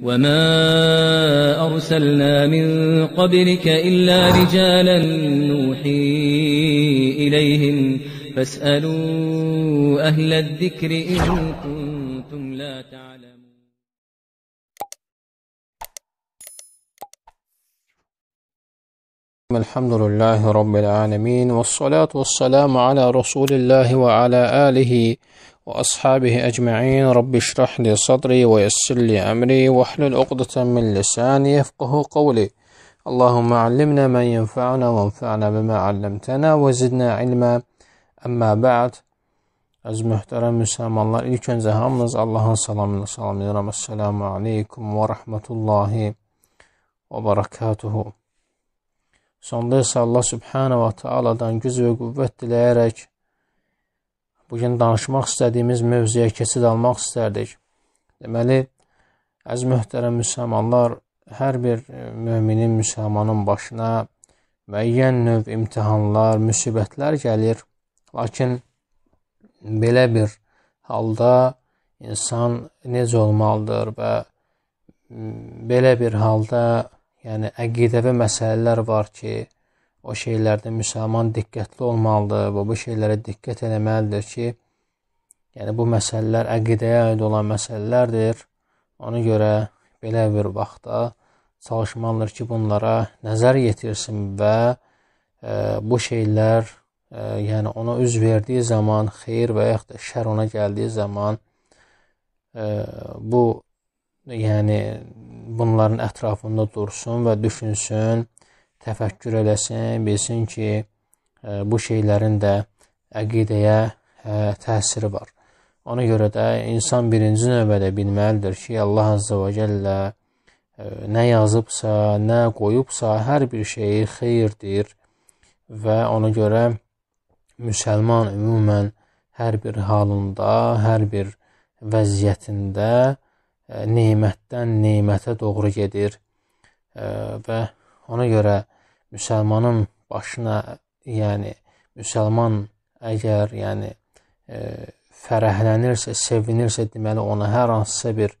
وما أرسلنا من قبلك إلا رجالا نوحي إليهم فاسألوا أهل الذكر إن كنتم لا تعلمون الحمد لله رب العالمين والصلاة والسلام على رسول الله وعلى آله وأصحابه أجمعين رب اشرح لي صدري ويسر لي أمري واحلل عقدة من لساني يفقه قولي اللهم علمنا ما ينفعنا وانفعنا بما علمتنا وزدنا علما أما بعد أز محترم مسام الله إلك أنزهامنز الله سلام سلام السلام عليكم ورحمة الله وبركاته Sonda isə Allah subhanə və təaladan güc və qüvvət diləyərək bugün danışmaq istədiyimiz mövzuya keçid almaq istərdik. Deməli, əziz möhtərəm müsəlmanlar, hər bir e, möminin, müsəlmanın başına müəyyən növ imtahanlar, müsibətlər gəlir. Lakin belə bir halda insan necə olmalıdır və belə bir halda, yəni əqidəvi məsələlər var ki, o şeylərdə müsəlman diqqətli olmalıdır və bu şeylərə diqqət etməlidir ki, yəni bu məsələlər əqidəyə aid olan məsələlərdir. Ona görə belə bir vaxtda çalışmalıdır ki, bunlara nəzər yetirsin və ə, e, bu şeylər ə, e, yəni ona üz verdiyi zaman xeyir və yaxud da şər ona gəldiyi zaman ə, e, bu yəni bunların ətrafında dursun və düşünsün təfəkkür eləsin, bilsin ki, e, bu şeylərin də əqidəyə e, təsiri var. Ona görə də insan birinci növbədə bilməlidir ki, Allah Azza və Cəllə e, nə yazıbsa, nə qoyubsa, hər bir şeyi xeyirdir və ona görə müsəlman ümumən hər bir halında, hər bir vəziyyətində nemətdən nemətə doğru gedir və ona görə müsəlmanın başına, yəni müsəlman əgər yəni e, fərəhlənirsə, sevinirsə, deməli ona hər hansısa bir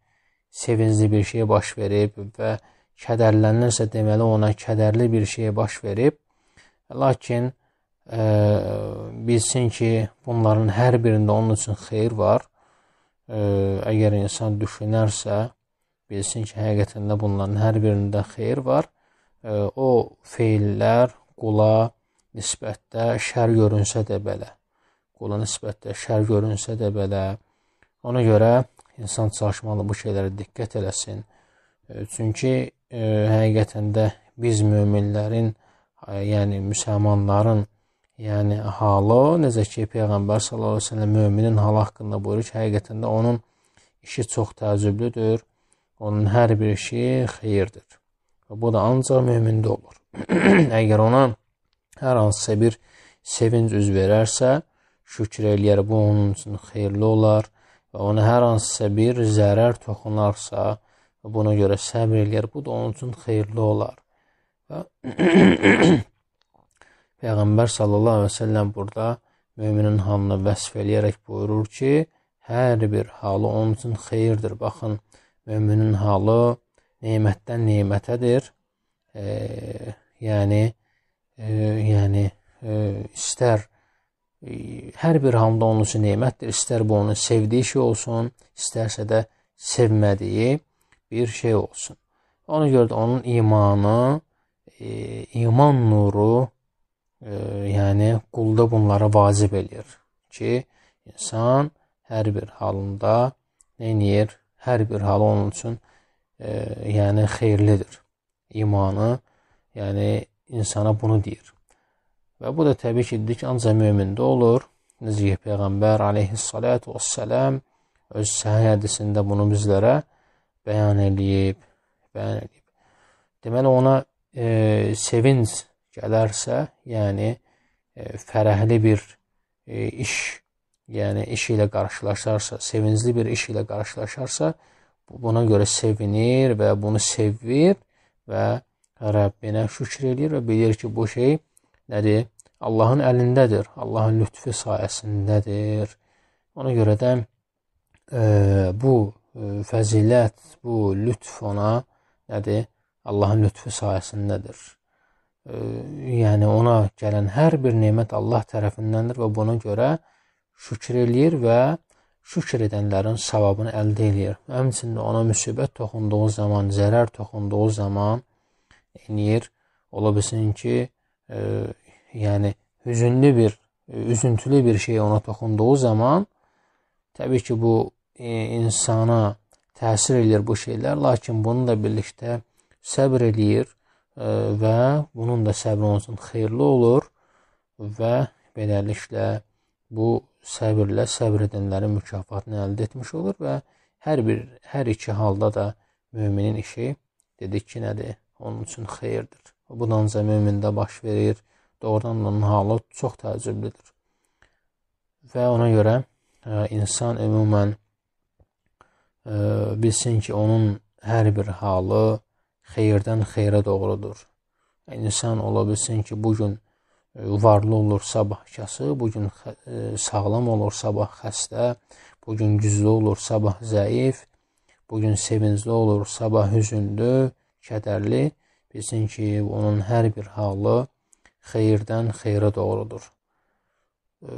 sevincli bir şey baş verib və kədərlənirsə, deməli ona kədərli bir şey baş verib. Lakin e, bilsin ki, bunların hər birində onun üçün xeyir var. E, əgər insan düşünərsə, bilsin ki, həqiqətən də bunların hər birində xeyir var o feillər qula nisbətdə şər görünsə də belə, qula nisbətdə şər görünsə də belə, ona görə insan çalışmalı bu şeylərə diqqət eləsin. Çünki e, həqiqətən də biz möminlərin, e, yəni müsəlmanların yəni halı necə ki peyğəmbər sallallahu əleyhi və səlləm möminin halı haqqında buyurur ki, həqiqətən də onun işi çox təəccüblüdür. Onun hər bir işi xeyirdir. Və bu da ancaq mömində olur. Əgər ona hər hansısa bir sevinc üz verərsə, şükür eləyər, bu onun üçün xeyirli olar və ona hər hansısa bir zərər toxunarsa, buna görə səbr eləyər, bu da onun üçün xeyirli olar. Və Peyğəmbər sallallahu əleyhi və səlləm burada möminin halını vəsf eləyərək buyurur ki, hər bir halı onun üçün xeyirdir. Baxın, möminin halı nemətdən nemətədir. E, yəni e, yəni e, istər e, hər bir hamda onun üçün nemətdir. İstər bu onun sevdiyi şey olsun, istərsə də sevmədiyi bir şey olsun. Ona görə də onun imanı, e, iman nuru e, yəni qulda bunlara vacib eləyir ki, insan hər bir halında nə edir? Hər bir halı onun üçün e, e, yəni xeyirlidir. İmanı, yəni insana bunu deyir. Və bu da təbii ki, dedik ancaq mömində olur. Necə ki, Peyğəmbər aleyhissalatu vesselam öz səhih hədisində bunu bizlərə bəyan eləyib, bəyan eləyib. Deməli ona e, sevinc gələrsə, yəni e, fərəhli bir e, iş, yəni iş ilə qarşılaşarsa, sevincli bir iş ilə qarşılaşarsa, e, buna görə sevinir və bunu sevir və Rəbbinə şükr eləyir və bilir ki, bu şey nədir? Allahın əlindədir, Allahın lütfü sayəsindədir. Ona görə də e, bu e, fəzilət, bu lütf ona nədir? Allahın lütfü sayəsindədir. E, yəni ona gələn hər bir nemət Allah tərəfindəndir və buna görə şükr eləyir və e, şükr edənlərin savabını əldə eləyir. Həmçinin ona müsibət toxunduğu zaman, zərər toxunduğu zaman eləyir. Ola bilsin ki, e, yəni hüzünlü bir, e, üzüntülü bir şey ona toxunduğu zaman təbii ki, bu e, insana təsir eləyir bu şeylər, lakin bunu da birlikdə səbr eləyir e, və bunun da səbri onun üçün xeyirli olur və beləliklə bu səbirlə səbr edənlərin mükafatını əldə etmiş olur və hər bir hər iki halda da möminin işi dedik ki, nədir? Onun üçün xeyirdir. Bu danca mömində baş verir. Doğrudan da onun halı çox təəccüblüdür. Və ona görə ə, e, insan ümumən ə, e, bilsin ki, onun hər bir halı xeyirdən xeyrə doğrudur. İnsan ola bilsin ki, bu gün E, varlı olur sabahkası, bu gün e, sağlam olur sabah xəstə, bu gün güclü olur sabah zəif, bu gün sevincli olur sabah hüzünlü, kədərli. Bilsin ki, onun hər bir halı xeyirdən xeyrə doğrudur. E,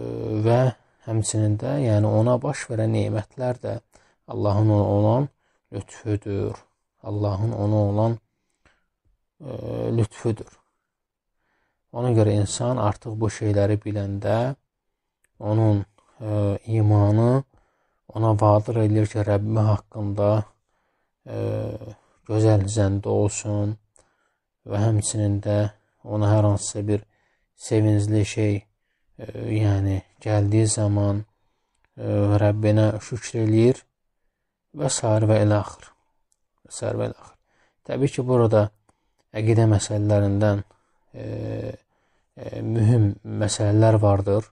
və həmçinin də, yəni ona baş verən nemətlər də Allahın ona olan lütfüdür. Allahın ona olan lütfüdür. Ona görə insan artıq bu şeyləri biləndə onun ə, e, imanı ona vadir eləyir ki, Rəbbimi haqqında ə, e, gözəl zəndə olsun və həmçinin də ona hər hansısa bir sevincli şey, ə, e, yəni gəldiyi zaman ə, Rəbbinə şükr eləyir və sair və ilaxır. Və sair və ilaxır. Təbii ki, burada əqidə məsələlərindən ə, mühüm məsələlər vardır.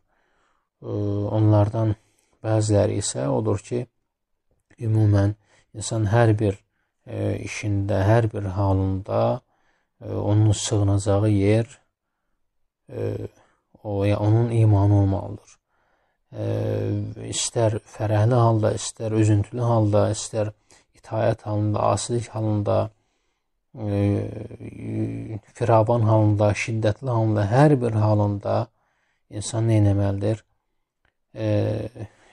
Onlardan bəziləri isə odur ki, ümumən insan hər bir e, işində, hər bir halında e, onun sığınacağı yer e, o ya onun imanı olmalıdır. İstər fərəhli halda, istər üzüntülü halda, istər itayət halında, asilik halında, firavan halında, şiddətli halında, hər bir halında insan nə etməlidir? E,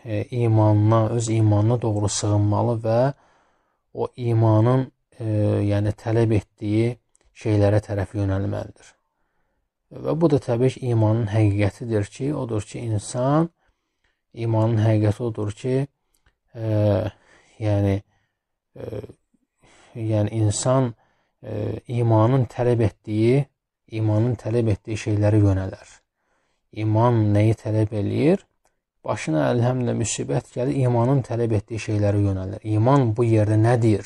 e, imanına, öz imanına doğru sığınmalı və o imanın, e, yəni tələb etdiyi şeylərə tərəf yönəlməlidir. Və bu da təbii ki, imanın həqiqətidir ki, odur ki, insan imanın həqiqəti odur ki, e, yəni e, yəni insan e, e, imanın tələb etdiyi, imanın tələb etdiyi şeylərə yönələr. İman nəyi tələb eləyir? Başına əlhəmlə müsibət gəlir, imanın tələb etdiyi şeylərə yönəlir. İman bu yerdə nədir?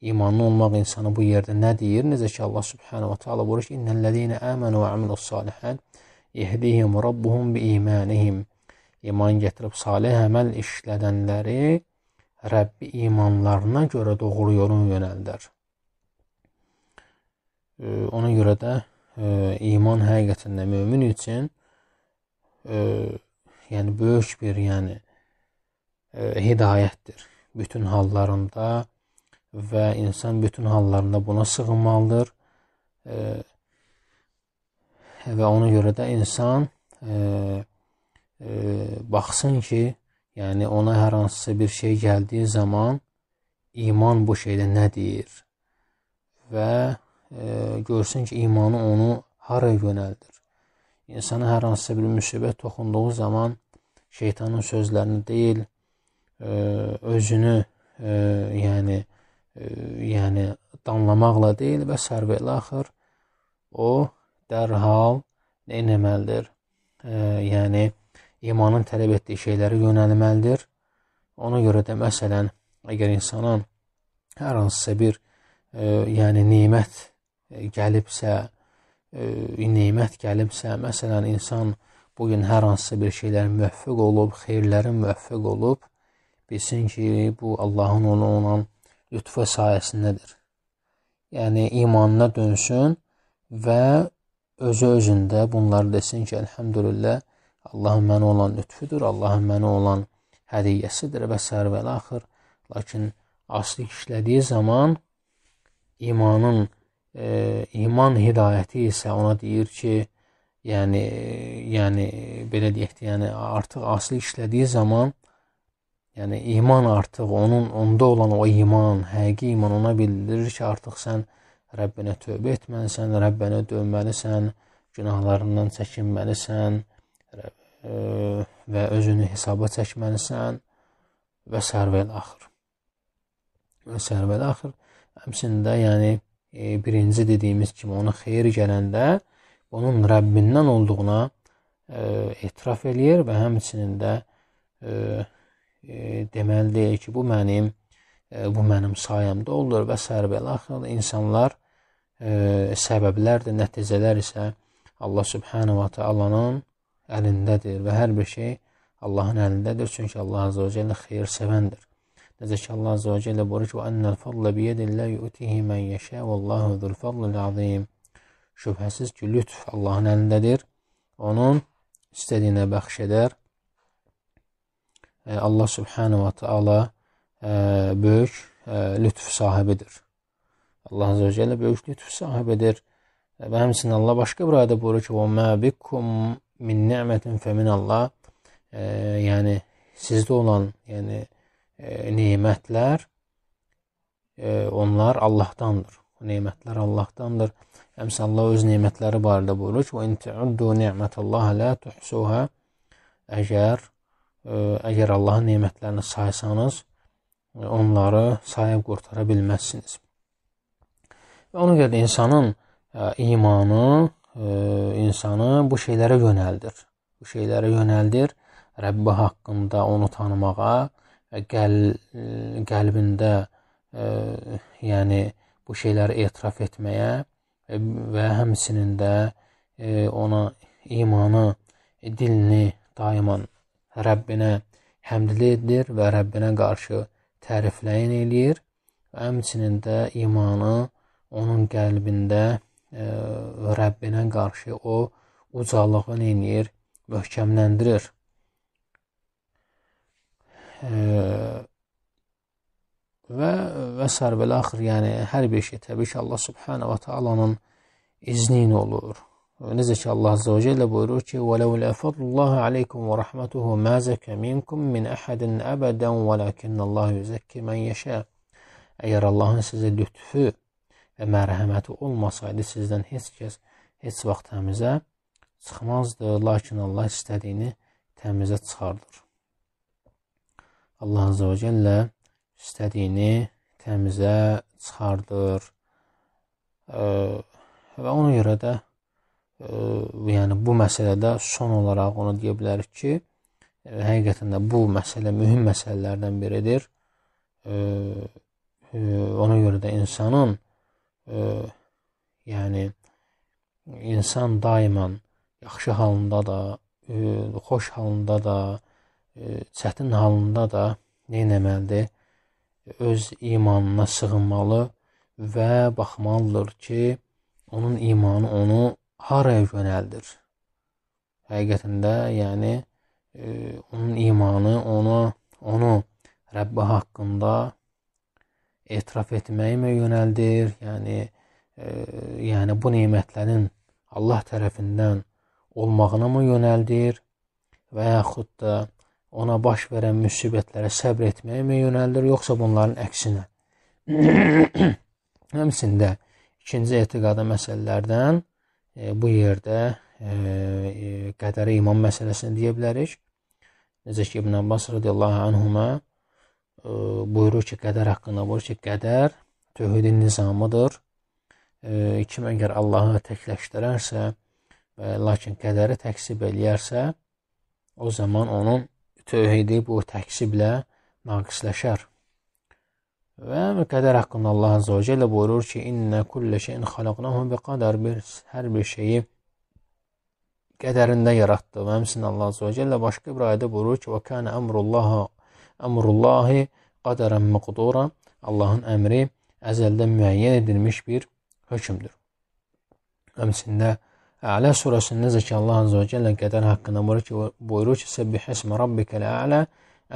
İmanlı olmaq insanı bu yerdə nə deyir? Necə ki Allah Subhanahu va Taala buyurur ki: "İnnellezine amenu ve amilus-salihat yehdihim rabbuhum bi-imanihim." İman gətirib salih əməl işlədənləri Rəbbi imanlarına görə doğru yolun yönəldər. Ona görə də e, iman həqiqətən də mömin üçün e, yəni böyük bir, yəni e, hidayətdir. Bütün hallarında və insan bütün hallarında buna sığınmalıdır. Və ona görə də insan baxsın ki, yəni ona hər hansısa bir şey gəldiyi zaman iman bu şeydə nə deyir və e, görsün ki, imanı onu haraya yönəldir. İnsana hər hansısa bir müsibət toxunduğu zaman şeytanın sözlərini deyil, e, özünü e, yəni e, yəni danlamaqla deyil və sərvəli axır o dərhal nə etməlidir? E, yəni imanın tələb etdiyi şeylərə yönəlməlidir. Ona görə də məsələn, əgər insanın hər hansısa bir e, yəni nemət gəlibsə, e, nemət gəlibsə, məsələn, insan bu gün hər hansısa bir şeylər müvəffəq olub, xeyirlərə müvəffəq olub, bilsin ki, bu Allahın ona olan lütfə sayəsindədir. Yəni imanına dönsün və özü özündə bunları desin ki, elhamdülillah Allahın mənə olan lütfüdür, Allahın mənə olan hədiyyəsidir və sər və axır. Lakin aslı işlədiyi zaman imanın e, iman hidayəti isə ona deyir ki, yəni yəni belə deyək də, yəni artıq asili işlədiyi zaman yəni iman artıq onun onda olan o iman, həqiqi iman ona bildirir ki, artıq sən Rəbbinə tövbə etməlisən, Rəbbinə dönməlisən, günahlarından çəkinməlisən ə, və özünü hesaba çəkməlisən və sərvəl axır. Və sərvəl axır. Həmçində yəni E, birinci dediyimiz kimi ona xeyir gələndə onun Rəbbindən olduğuna e, etiraf eləyir və həmçinin də e, deməli deyir ki, bu mənim bu mənim sayəmdə olur və sərbəli axırda insanlar səbəblərdir, nəticələr isə Allah subhanahu va taalanın əlindədir və hər bir şey Allahın əlindədir, çünki Allah azza və cəllə xeyir sevəndir. Nəzək Allah Azə və Cəllə buyurur ki, وَأَنَّ الْفَضْلَ بِيَدِ اللَّهِ يُؤْتِهِ مَنْ يَشَاءُ وَاللَّهُ ذُو الْفَضْلِ الْعَظِيمِ Şübhəsiz ki, lütf Allahın əlindədir. Onun istədiyinə bəxş edər. Allah Subhanahu wa Taala e, böyük e, lütf sahibidir. Allah Azə və Cəllə böyük lütf sahibidir. E, və həmçinin Allah başqa bir ayədə buyurur ki, "Və bikum min ni'mətin femin Allah." E, yəni sizdə olan, yəni e, nemətlər e, onlar Allahdandır. O nemətlər Allahdandır. Əmsallah öz nemətləri barədə buyurur ki: "Və in tu'uddu ni'metallaha la tuhsuha." Əgər ə, e, əgər Allahın nemətlərini saysanız, e, onları sayıb qurtara bilməzsiniz. Və ona görə də insanın ə, e, imanı ə, insanı bu şeylərə yönəldir. Bu şeylərə yönəldir. Rəbbi haqqında onu tanımağa, qəl e, qəlbində ə, e, yəni bu şeyləri etiraf etməyə e, və həmçinin də ə, ona imanı, dilini daimən Rəbbinə həmdli edir və Rəbbinə qarşı tərifləyin eləyir və həmçinin də imanı onun qəlbində ə, Rəbbinə qarşı o ucalığını eləyir, möhkəmləndirir və və sər və axır, yəni hər bir şey təbii ki, Allah subhanahu va taalanın izni ilə olur. Necə ki Allah azza və cəllə buyurur ki: "Və lau la fadlullahi aleykum və rahmetuhu ma zaka minkum min ahadin abadan, velakinallahu yuzakki men yasha." Əgər Allahın sizə lütfü və mərhəməti olmasaydı, sizdən heç kəs heç vaxt təmizə çıxmazdı, lakin Allah istədiyini təmizə çıxardır. Allah Azza və Cəllə istədiyini təmizə çıxardır. E, və ona görə də e, yəni bu məsələdə son olaraq onu deyə bilərik ki, e, həqiqətən də bu məsələ mühüm məsələlərdən biridir. E, e, ona görə də insanın e, yəni insan daima yaxşı halında da, e, xoş halında da, e, çətin halında da neynəməlidir? Öz imanına sığınmalı və baxmalıdır ki, onun imanı onu haraya yönəldir. Həqiqətində, yəni e, onun imanı ona onu Rəbbi haqqında etiraf etməyimə yönəldir. Yəni e, yəni bu nemətlərin Allah tərəfindən olmağına mı yönəldir və yaxud da ona baş verən müsibətlərə səbr etməyəmi yönəldir, yoxsa bunların əksinə? Həmçində ikinci etiqada məsələlərdən e, bu yerdə e, e qədərə iman məsələsini deyə bilərik. Necə ki İbn Abbas radiyallahu anhuma e, buyurur ki, qədər haqqında buyurur ki, qədər tövhidin nizamıdır. E, kim əgər Allahı təkləşdirərsə və lakin qədəri təksib eləyərsə, o zaman onun tövhidi bu təkziblə naqisləşər. Və qədər haqqında Allah Azza və Cəllə buyurur ki, İnnə kullə şeyin xalaqnahu bi qadar, biz hər bir şeyi qədərində yaratdı. Və həmçinin Allah Azza və Cəllə başqa bir ayədə buyurur ki, və kana əmrullahi əmrullahi qadərən məqdura. Allahın əmri əzəldən müəyyən edilmiş bir hökmdür. Həmçində Ələ surəsində zəkə Allah Azə və Cəllə qədər haqqında buyurur ki, Səbbih ismə Rabbikəl ələ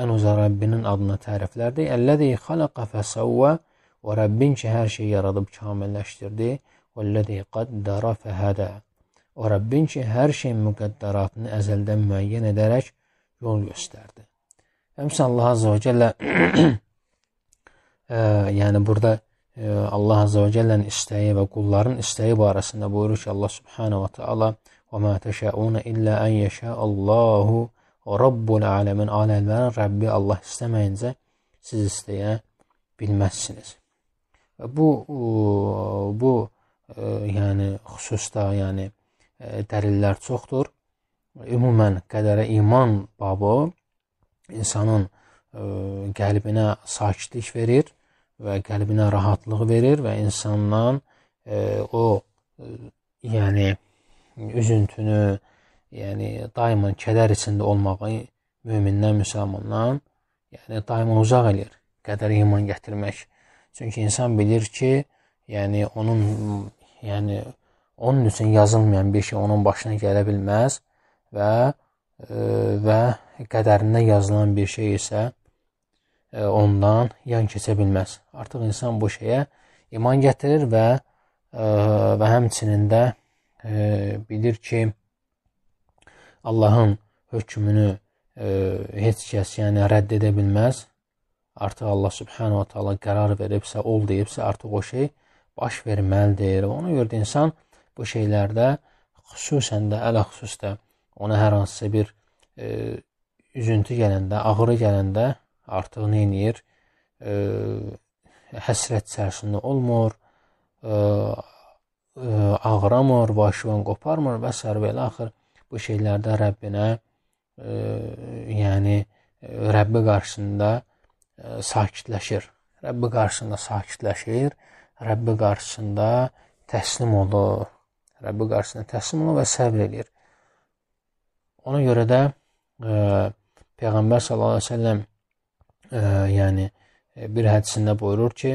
ən uza Rəbbinin adına təriflərdir. Əlləzi xalaqa fəsəvvə və Rəbbin ki, hər şeyi yaradıb kamilləşdirdi. Vəlləzi qaddara fəhədə. O Rəbbin ki, hər şeyin müqəddəratını əzəldən müəyyən edərək yol göstərdi. Həmsə Allah Azə və Cəllə ə, e, yəni burada Allah Azza və Cəllənin istəyi və qulların istəyi barəsində buyurur ki, Allah Subhanahu və Taala: "Və ma təşəuna illə an yəşə Allahu Rabbul aləmin." Aləmlərin Rəbbi Allah istəməyincə siz istəyə bilməzsiniz. Və bu bu e, yəni xüsusda yəni e, dəlillər çoxdur. Ümumən qədərə iman babı insanın e, qəlbinə sakitlik verir və qəlbinə rahatlıq verir və insandan e, o e, yəni üzüntünü, yəni daima kədər içində olmağı mömindən, müsəlmandan, yəni daima uzaq eləyir. Qədər iman gətirmək. Çünki insan bilir ki, yəni onun yəni onun üçün yazılmayan bir şey onun başına gələ bilməz və e, və qədərində yazılan bir şey isə ondan yan keçə bilməz. Artıq insan bu şeyə iman gətirir və və həmçinin də bilir ki Allahın hökmünü heç kəs yəni rədd edə bilməz. Artıq Allah subhanahu va taala qərar veribsə, ol deyibsə, artıq o şey baş verməlidir. Ona görə də insan bu şeylərdə xüsusən də ələxüsus da ona hər hansısa bir e, üzüntü gələndə, ağrı gələndə artıq nə eləyir? E, həsrət içərisində olmur, e, e, ağramır, vaşivan qoparmır və sərvə ilə axır bu şeylərdə Rəbbinə, e, yəni Rəbbi qarşısında e, sakitləşir. Rəbbi qarşısında sakitləşir, Rəbbi qarşısında təslim olur. Rəbbi qarşısında təslim olur və səbr eləyir. Ona görə də e, Peyğəmbər sallallahu əleyhi və səlləm e, yəni bir hədisində buyurur ki,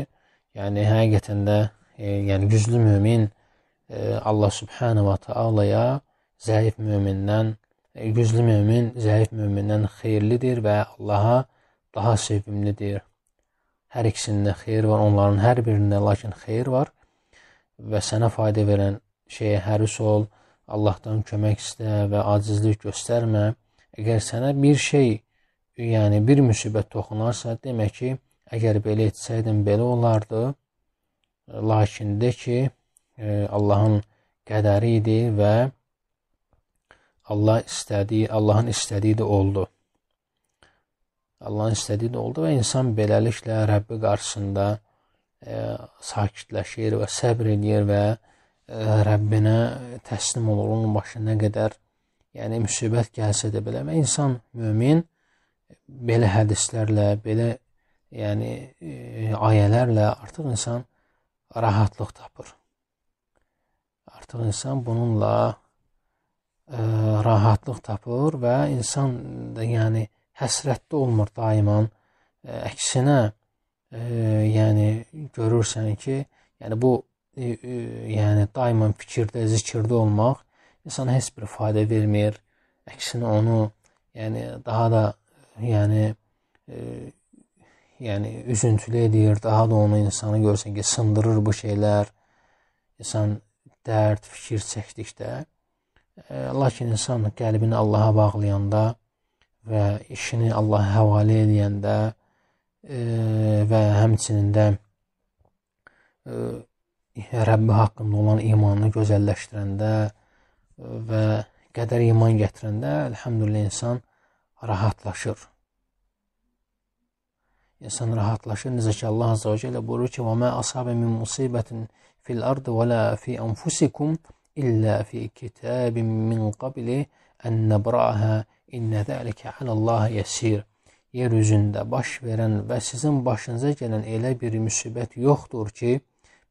yəni həqiqətən də e, yəni güclü mömin e, Allah subhanahu va taalaya zəif mömindən e, güclü mömin zəif mömindən xeyirlidir və Allaha daha sevimlidir. Hər ikisində xeyir var, onların hər birində lakin xeyir var və sənə fayda verən şeyə həris ol, Allahdan kömək istə və acizlik göstərmə. Əgər sənə bir şey yəni bir müsibət toxunarsa, demək ki, əgər belə etsəydim belə olardı. Lakin də ki, e, Allahın qədəri idi və Allah istədiyi, Allahın istədiyi də oldu. Allahın istədiyi də oldu və insan beləliklə Rəbbi qarşısında ə, e, sakitləşir və səbr eləyir və ə, e, Rəbbinə təslim olur. Onun başına nə qədər yəni müsibət gəlsə də belə və insan mömin belə hədislərlə, belə yəni e, ayələrlə artıq insan rahatlıq tapır. Artıq insan bununla ə, e, rahatlıq tapır və insan da yəni həsrətdə olmur daiman. Ə, e, əksinə ə, yəni görürsən ki, yəni bu ə, ə, yəni daiman fikirdə, zikirdə olmaq insana heç bir fayda vermir. Əksinə onu yəni daha da yəni e, yəni üzüntülü edir, daha da onu insanı görsən ki, sındırır bu şeylər. İnsan dərd, fikir çəkdikdə, e, lakin insan qəlbini Allaha bağlayanda və işini Allaha həvalə edəndə e, və həmçinin də e, Rəbbi haqqında olan imanını gözəlləşdirəndə e, və qədər iman gətirəndə, elhamdülillah insan rahatlaşır. İnsan rahatlaşır. Necə ki, Allah Azza və Cələ buyurur ki, وَمَا أَصَابَ مِنْ مُصِيبَةٍ فِي الْأَرْضِ وَلَا فِي أَنْفُسِكُمْ إِلَّا فِي كِتَابٍ مِنْ قَبْلِ أَنْ نَبْرَأَهَا إِنَّ ذَٰلِكَ عَلَى اللّٰهِ يَسِيرٌ Yer üzündə baş verən və sizin başınıza gələn elə bir müsibət yoxdur ki,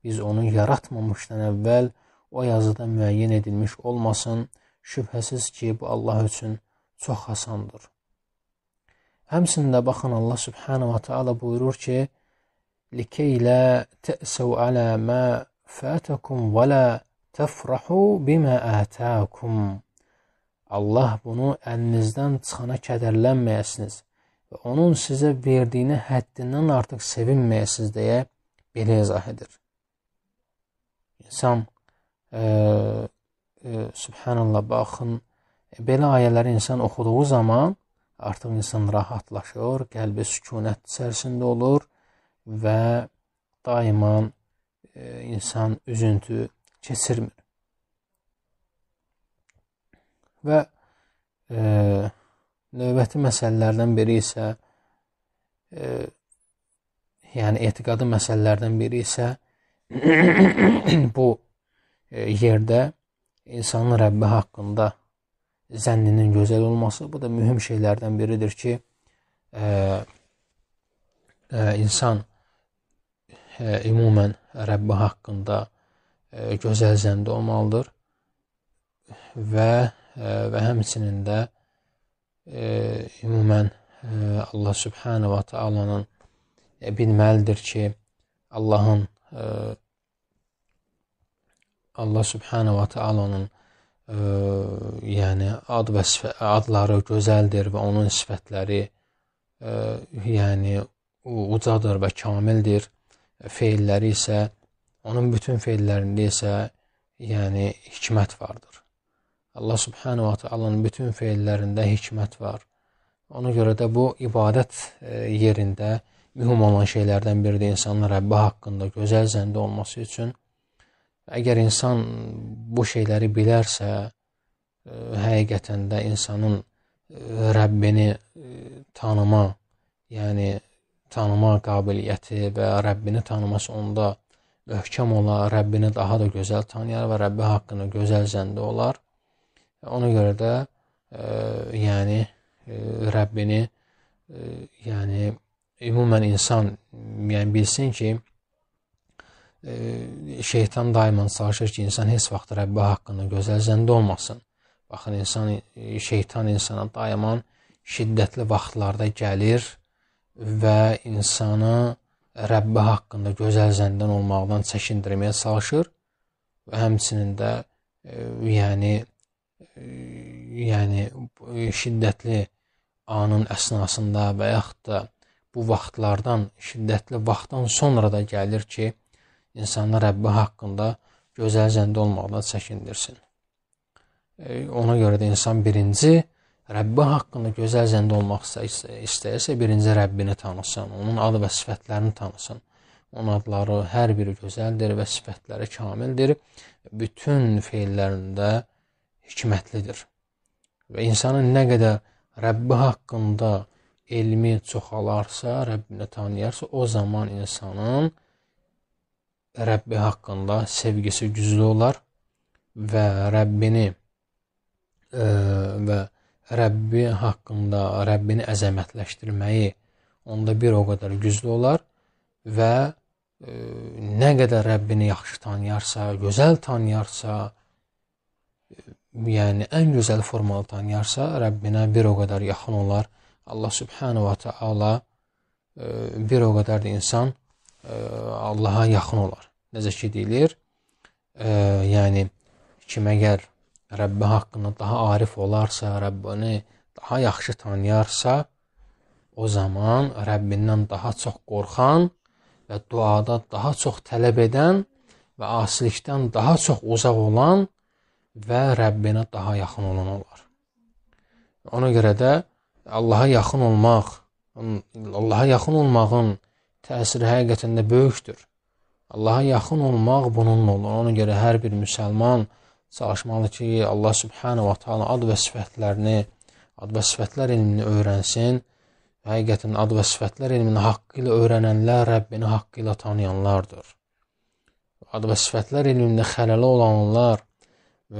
biz onu yaratmamışdan əvvəl o yazıda müəyyən edilmiş olmasın. Şübhəsiz ki, bu Allah üçün çox asandır. Həmsində baxın Allah subhanahu wa taala buyurur ki: "Likey la ta'su ala ma fatakum və la tafrahu bima ataakum." Allah bunu əlinizdən çıxana kədərlənməyəsiniz və onun sizə verdiyinə həddindən artıq sevinməyəsiniz deyə belə izah edir. İnsan e, e, subhanallah baxın e, belə ayələri insan oxuduğu zaman artıq insan rahatlaşır, qəlbi sükunət içərisində olur və daima e, insan üzüntü keçirmir. Və e, növbəti məsələlərdən biri isə e, yəni etiqadı məsələlərdən biri isə bu e, yerdə insanın Rəbbi haqqında zənninin gözəl olması bu da mühüm şeylərdən biridir ki, ə, e, ə, e, insan ə, e, ümumən Rəbbi haqqında ə, gözəl zəndə olmalıdır və ə, və həmçinin də ə, ümumən ə, Allah Subhanahu va Taala'nın bilməlidir ki, Allahın ə, Allah Subhanahu va Taala'nın ə, yəni ad və adları gözəldir və onun sifətləri ə, yəni ucadır və kamildir. Feilləri isə onun bütün feillərində isə yəni hikmət vardır. Allah subhanahu va taala'nın bütün feillərində hikmət var. Ona görə də bu ibadət yerində mühüm olan şeylərdən biridir insanın Rəbbi haqqında gözəl zəndə olması üçün Əgər insan bu şeyləri bilərsə, e, həqiqətən də insanın e, Rəbbini e, tanıma, yəni tanıma qabiliyyəti və Rəbbini tanıması onda möhkəm olar, Rəbbini daha da gözəl tanıyar və Rəbbi haqqını gözəl zəndə olar. Ona görə də ə, yəni ə, Rəbbini ə, yəni ümumən insan yəni bilsin ki, şeytan daima çalışır ki, insan heç vaxt Rəbbi haqqında gözəl zəndə olmasın. Baxın, insan, şeytan insana daima şiddətli vaxtlarda gəlir və insanı Rəbbi haqqında gözəl zəndən olmaqdan çəkindirməyə çalışır və həmçinin də e, yəni e, yəni şiddətli anın əsnasında və yaxud da bu vaxtlardan şiddətli vaxtdan sonra da gəlir ki, insanı Rəbbi haqqında gözəl zəndə olmaqdan çəkindirsin. E, ona görə də insan birinci Rəbbi haqqında gözəl zəndə olmaq istəyirsə, birinci Rəbbini tanısın, onun ad və sifətlərini tanısın. Onun adları hər biri gözəldir və sifətləri kamildir. Bütün feillərində hikmətlidir. Və insanın nə qədər Rəbbi haqqında elmi çoxalarsa, Rəbbini tanıyarsa, o zaman insanın Rəbbi haqqında sevgisi güclü olar və Rəbbini ə, e, və Rəbbi haqqında Rəbbini əzəmətləşdirməyi onda bir o qədər güclü olar və ə, e, nə qədər Rəbbini yaxşı tanıyarsa, gözəl tanıyarsa, e, yəni ən gözəl formada tanıyarsa, Rəbbinə bir o qədər yaxın olar. Allah subhanahu va taala bir o qədər də insan Allaha yaxın olar. Necə ki deyilir, ə, e, yəni kim əgər Rəbbi haqqında daha arif olarsa, Rəbbini daha yaxşı tanıyarsa, o zaman Rəbbindən daha çox qorxan və duada daha çox tələb edən və asilikdən daha çox uzaq olan və Rəbbinə daha yaxın olan olar. Ona görə də Allaha yaxın olmaq, Allaha yaxın olmağın təsiri həqiqətən də böyükdür. Allaha yaxın olmaq bununla olur. Ona görə hər bir müsəlman çalışmalıdır ki, Allah Subhanahu va Taala ad və sifətlərini, ad və sifətlər elmini öyrənsin. Həqiqətən ad və sifətlər elmini haqqı ilə öyrənənlər Rəbbini haqqı ilə tanıyanlardır. Ad və sifətlər elmində xələli olanlar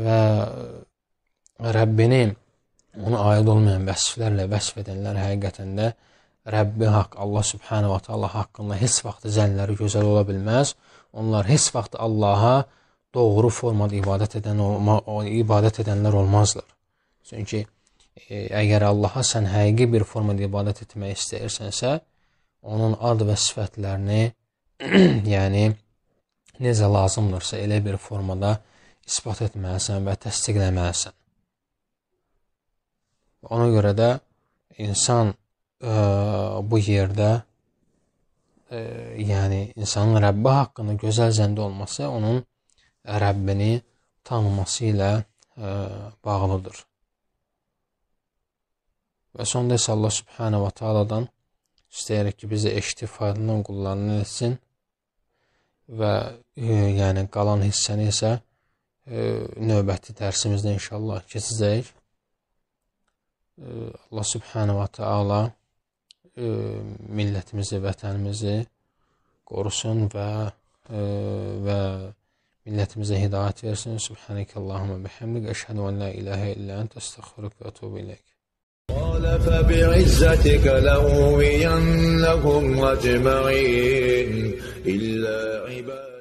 və Rəbbini ona aid olmayan vəsiflərlə vəsf edənlər həqiqətən də Rəbbin haqq, Allah subhanahu wa taala haqqında heç vaxt zənləri gözəl ola bilməz. Onlar heç vaxt Allaha doğru formada ibadət edən olma, ibadət edənlər olmazlar. Çünki e, əgər Allaha sən həqiqi bir formada ibadət etmək istəyirsənsə, onun ad və sifətlərini, yəni necə lazımdırsa elə bir formada isbat etməlisən və təsdiqləməlisən. Ona görə də insan bu yerdə ə, e, yəni insanın Rəbbi haqqında gözəl zəndə olması onun Rəbbini tanıması ilə e, ə, bağlıdır. Və sonda isə Allah Subhanahu va Taala'dan istəyirik ki, bizi eşitib faydalanan qullarını etsin və ə, e, yəni qalan hissəni isə ə, növbəti dərsimizdə inşallah keçəcəyik. Allah Subhanahu va Taala millətimizi, vətənimizi qorusun və və millətimizə hidayət versin. Subhanakallahumma bihamdik əşhədu an la ilaha illə entə əstəğfiruka və etûbu ileyk. قال فبعزتك لأغوينهم أجمعين إلا عباد